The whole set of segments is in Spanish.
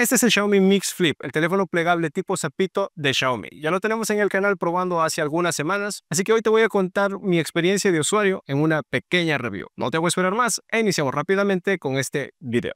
Este es el Xiaomi Mix Flip, el teléfono plegable tipo zapito de Xiaomi. Ya lo tenemos en el canal probando hace algunas semanas, así que hoy te voy a contar mi experiencia de usuario en una pequeña review. No te voy a esperar más e iniciamos rápidamente con este video.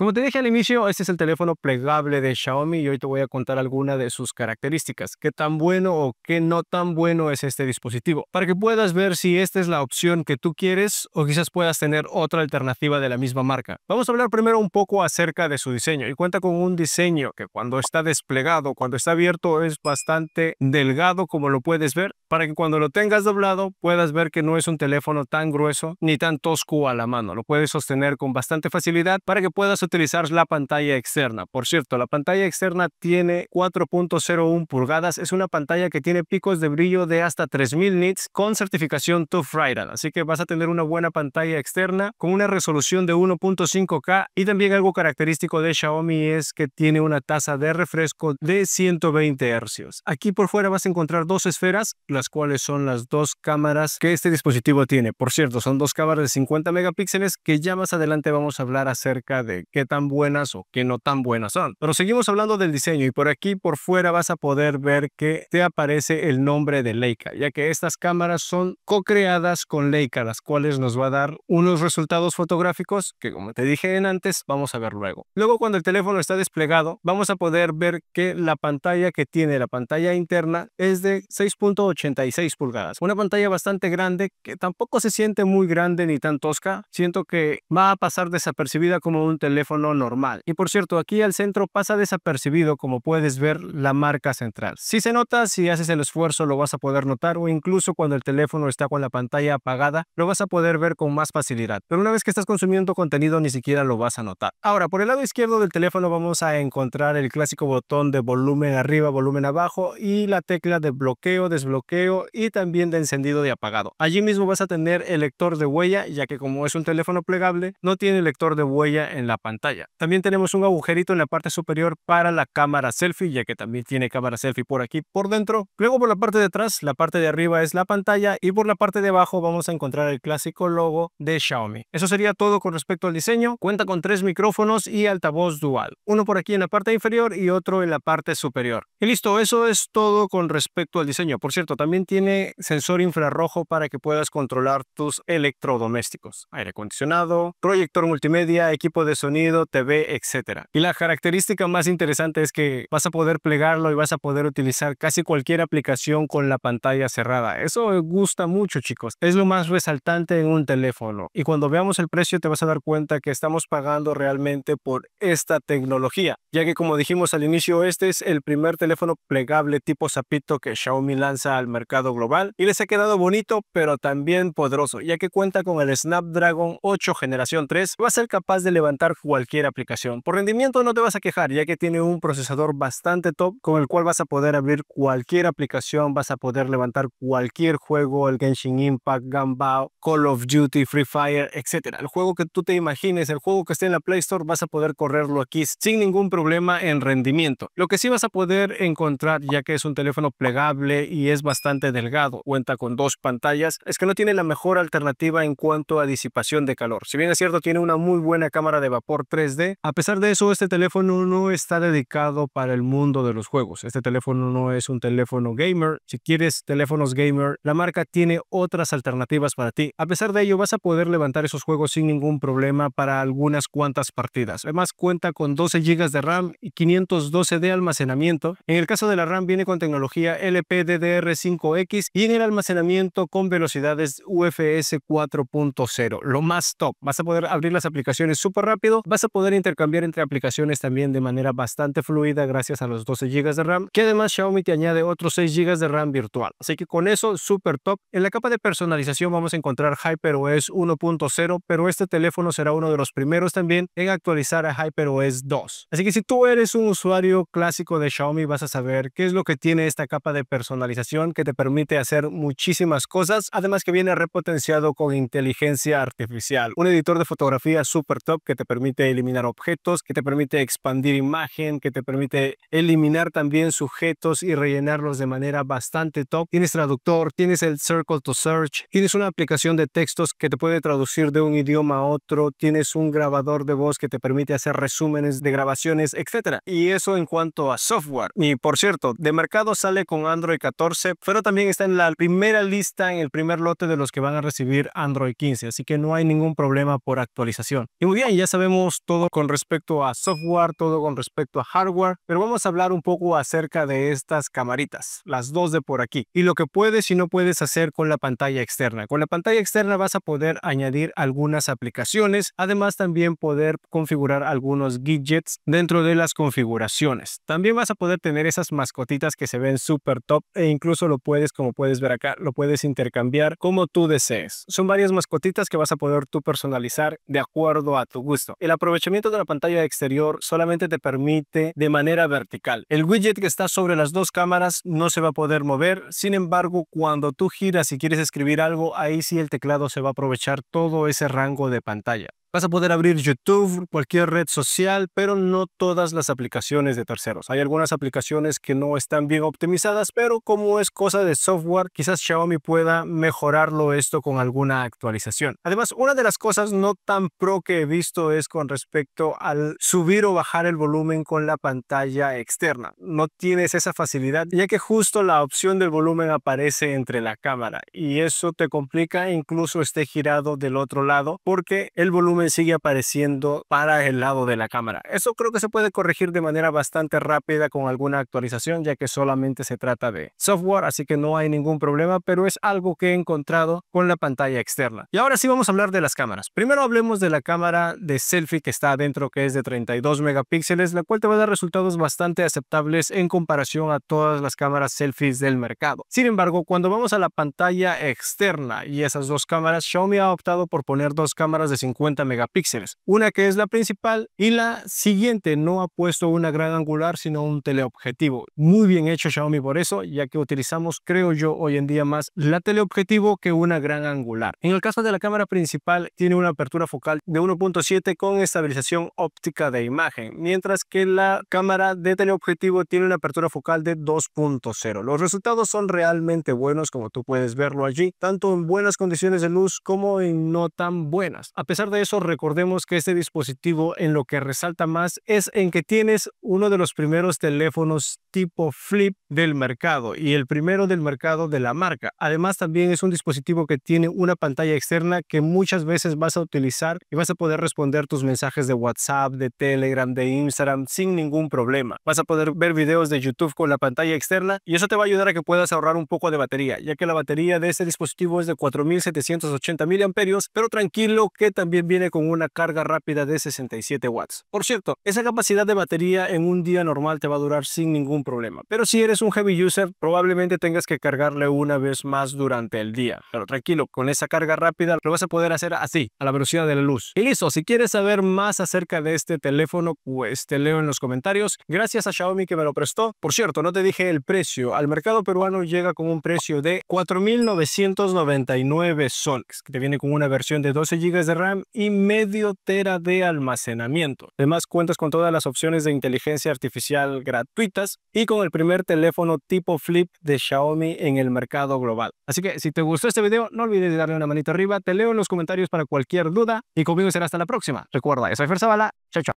Como te dije al inicio, este es el teléfono plegable de Xiaomi y hoy te voy a contar algunas de sus características, qué tan bueno o qué no tan bueno es este dispositivo, para que puedas ver si esta es la opción que tú quieres o quizás puedas tener otra alternativa de la misma marca. Vamos a hablar primero un poco acerca de su diseño y cuenta con un diseño que cuando está desplegado, cuando está abierto es bastante delgado como lo puedes ver para que cuando lo tengas doblado puedas ver que no es un teléfono tan grueso ni tan tosco a la mano. Lo puedes sostener con bastante facilidad para que puedas utilizar la pantalla externa. Por cierto, la pantalla externa tiene 4.01 pulgadas. Es una pantalla que tiene picos de brillo de hasta 3000 nits con certificación to friday Así que vas a tener una buena pantalla externa con una resolución de 1.5K y también algo característico de Xiaomi es que tiene una tasa de refresco de 120 Hz. Aquí por fuera vas a encontrar dos esferas, cuáles son las dos cámaras que este dispositivo tiene. Por cierto, son dos cámaras de 50 megapíxeles que ya más adelante vamos a hablar acerca de qué tan buenas o qué no tan buenas son. Pero seguimos hablando del diseño y por aquí por fuera vas a poder ver que te aparece el nombre de Leica, ya que estas cámaras son co-creadas con Leica, las cuales nos va a dar unos resultados fotográficos que como te dije antes, vamos a ver luego. Luego cuando el teléfono está desplegado, vamos a poder ver que la pantalla que tiene, la pantalla interna, es de 6.8 pulgadas. Una pantalla bastante grande que tampoco se siente muy grande ni tan tosca. Siento que va a pasar desapercibida como un teléfono normal. Y por cierto, aquí al centro pasa desapercibido como puedes ver la marca central. Si se nota, si haces el esfuerzo lo vas a poder notar o incluso cuando el teléfono está con la pantalla apagada lo vas a poder ver con más facilidad. Pero una vez que estás consumiendo contenido ni siquiera lo vas a notar. Ahora, por el lado izquierdo del teléfono vamos a encontrar el clásico botón de volumen arriba, volumen abajo y la tecla de bloqueo, desbloqueo y también de encendido y apagado. Allí mismo vas a tener el lector de huella, ya que como es un teléfono plegable, no tiene lector de huella en la pantalla. También tenemos un agujerito en la parte superior para la cámara selfie, ya que también tiene cámara selfie por aquí por dentro. Luego por la parte de atrás, la parte de arriba es la pantalla y por la parte de abajo vamos a encontrar el clásico logo de Xiaomi. Eso sería todo con respecto al diseño. Cuenta con tres micrófonos y altavoz dual. Uno por aquí en la parte inferior y otro en la parte superior. Y listo, eso es todo con respecto al diseño. Por cierto, también tiene sensor infrarrojo para que puedas controlar tus electrodomésticos, aire acondicionado, proyector multimedia, equipo de sonido, TV, etc. Y la característica más interesante es que vas a poder plegarlo y vas a poder utilizar casi cualquier aplicación con la pantalla cerrada. Eso me gusta mucho, chicos. Es lo más resaltante en un teléfono. Y cuando veamos el precio te vas a dar cuenta que estamos pagando realmente por esta tecnología, ya que como dijimos al inicio, este es el primer teléfono plegable tipo Zapito que Xiaomi lanza al mercado global y les ha quedado bonito pero también poderoso ya que cuenta con el Snapdragon 8 generación 3 va a ser capaz de levantar cualquier aplicación. Por rendimiento no te vas a quejar ya que tiene un procesador bastante top con el cual vas a poder abrir cualquier aplicación, vas a poder levantar cualquier juego, el Genshin Impact, Gambao, Call of Duty, Free Fire, etcétera. El juego que tú te imagines, el juego que esté en la Play Store vas a poder correrlo aquí sin ningún problema en rendimiento. Lo que sí vas a poder encontrar ya que es un teléfono plegable y es bastante delgado, cuenta con dos pantallas, es que no tiene la mejor alternativa en cuanto a disipación de calor. Si bien es cierto, tiene una muy buena cámara de vapor 3D, a pesar de eso, este teléfono no está dedicado para el mundo de los juegos. Este teléfono no es un teléfono gamer. Si quieres teléfonos gamer, la marca tiene otras alternativas para ti. A pesar de ello, vas a poder levantar esos juegos sin ningún problema para algunas cuantas partidas. Además, cuenta con 12 GB de RAM y 512 de almacenamiento. En el caso de la RAM, viene con tecnología LPDDR5 x y en el almacenamiento con velocidades UFS 4.0, lo más top. Vas a poder abrir las aplicaciones súper rápido, vas a poder intercambiar entre aplicaciones también de manera bastante fluida gracias a los 12 GB de RAM, que además Xiaomi te añade otros 6 GB de RAM virtual. Así que con eso, súper top. En la capa de personalización vamos a encontrar HyperOS 1.0, pero este teléfono será uno de los primeros también en actualizar a HyperOS 2. Así que si tú eres un usuario clásico de Xiaomi, vas a saber qué es lo que tiene esta capa de personalización que te permite hacer muchísimas cosas, además que viene repotenciado con inteligencia artificial. Un editor de fotografía super top que te permite eliminar objetos, que te permite expandir imagen, que te permite eliminar también sujetos y rellenarlos de manera bastante top. Tienes traductor, tienes el Circle to Search, tienes una aplicación de textos que te puede traducir de un idioma a otro, tienes un grabador de voz que te permite hacer resúmenes de grabaciones, etcétera Y eso en cuanto a software. Y por cierto, de mercado sale con Android 14, pero también está en la primera lista, en el primer lote de los que van a recibir Android 15, así que no hay ningún problema por actualización. Y muy bien, ya sabemos todo con respecto a software, todo con respecto a hardware, pero vamos a hablar un poco acerca de estas camaritas, las dos de por aquí, y lo que puedes y no puedes hacer con la pantalla externa. Con la pantalla externa vas a poder añadir algunas aplicaciones, además también poder configurar algunos gadgets dentro de las configuraciones. También vas a poder tener esas mascotitas que se ven súper top e incluso lo puedes, como puedes ver acá, lo puedes intercambiar como tú desees. Son varias mascotitas que vas a poder tú personalizar de acuerdo a tu gusto. El aprovechamiento de la pantalla exterior solamente te permite de manera vertical. El widget que está sobre las dos cámaras no se va a poder mover. Sin embargo, cuando tú giras y quieres escribir algo, ahí sí el teclado se va a aprovechar todo ese rango de pantalla. Vas a poder abrir YouTube, cualquier red social, pero no todas las aplicaciones de terceros. Hay algunas aplicaciones que no están bien optimizadas, pero como es cosa de software, quizás Xiaomi pueda mejorarlo esto con alguna actualización. Además, una de las cosas no tan pro que he visto es con respecto al subir o bajar el volumen con la pantalla externa. No tienes esa facilidad, ya que justo la opción del volumen aparece entre la cámara y eso te complica incluso esté girado del otro lado porque el volumen sigue apareciendo para el lado de la cámara. Eso creo que se puede corregir de manera bastante rápida con alguna actualización, ya que solamente se trata de software, así que no hay ningún problema, pero es algo que he encontrado con la pantalla externa. Y ahora sí vamos a hablar de las cámaras. Primero hablemos de la cámara de selfie que está adentro, que es de 32 megapíxeles, la cual te va a dar resultados bastante aceptables en comparación a todas las cámaras selfies del mercado. Sin embargo, cuando vamos a la pantalla externa y esas dos cámaras, Xiaomi ha optado por poner dos cámaras de 50 megapíxeles. Una que es la principal y la siguiente no ha puesto una gran angular sino un teleobjetivo. Muy bien hecho Xiaomi por eso, ya que utilizamos creo yo hoy en día más la teleobjetivo que una gran angular. En el caso de la cámara principal tiene una apertura focal de 1.7 con estabilización óptica de imagen, mientras que la cámara de teleobjetivo tiene una apertura focal de 2.0. Los resultados son realmente buenos como tú puedes verlo allí, tanto en buenas condiciones de luz como en no tan buenas. A pesar de eso, recordemos que este dispositivo en lo que resalta más es en que tienes uno de los primeros teléfonos tipo flip del mercado y el primero del mercado de la marca. Además, también es un dispositivo que tiene una pantalla externa que muchas veces vas a utilizar y vas a poder responder tus mensajes de WhatsApp, de Telegram, de Instagram sin ningún problema. Vas a poder ver videos de YouTube con la pantalla externa y eso te va a ayudar a que puedas ahorrar un poco de batería, ya que la batería de este dispositivo es de 4780 mAh, pero tranquilo que también viene con una carga rápida de 67 watts. Por cierto, esa capacidad de batería en un día normal te va a durar sin ningún problema, pero si eres un heavy user probablemente tengas que cargarle una vez más durante el día. Pero tranquilo, con esa carga rápida lo vas a poder hacer así, a la velocidad de la luz. Y listo, si quieres saber más acerca de este teléfono, pues te leo en los comentarios. Gracias a Xiaomi que me lo prestó. Por cierto, no te dije el precio. Al mercado peruano llega con un precio de 4.999 soles, que te viene con una versión de 12 GB de RAM y medio tera de almacenamiento. Además, cuentas con todas las opciones de inteligencia artificial gratuitas y con el primer teléfono tipo flip de Xiaomi en el mercado global. Así que si te gustó este video, no olvides darle una manita arriba. Te leo en los comentarios para cualquier duda y conmigo será hasta la próxima. Recuerda, yo soy Fer Chao, chao.